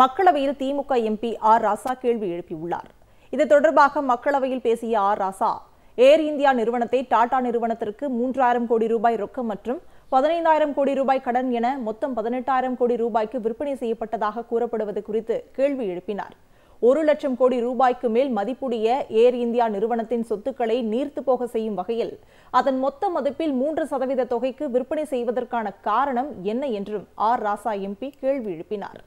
மக்களவையில் திமுக MP R ராசா கேள்வி எழுப்பியுள்ளார் இது தொடர்பாக மக்களவையில் பேசிய ஆர் ராசா ஏர் இந்தியா நிறுவனத்தை டாடா நிறுவனத்திற்கு மூன்றாயிரம் கோடி ரூபாய் ரொக்கம் மற்றும் பதினைந்தாயிரம் கோடி ரூபாய் கடன் என மொத்தம் பதினெட்டாயிரம் கோடி ரூபாய்க்கு விற்பனை செய்யப்பட்டதாக கூறப்படுவது குறித்து கேள்வி எழுப்பினார் ஒரு லட்சம் கோடி ரூபாய்க்கு மேல் மதிப்புடைய ஏர் இந்தியா நிறுவனத்தின் சொத்துக்களை நீர்த்து போக செய்யும் வகையில் அதன் மொத்த மதிப்பில் மூன்று சதவீத தொகைக்கு விற்பனை செய்வதற்கான காரணம் என்ன என்றும் ஆர் ராசா எம்பி கேள்வி எழுப்பினார்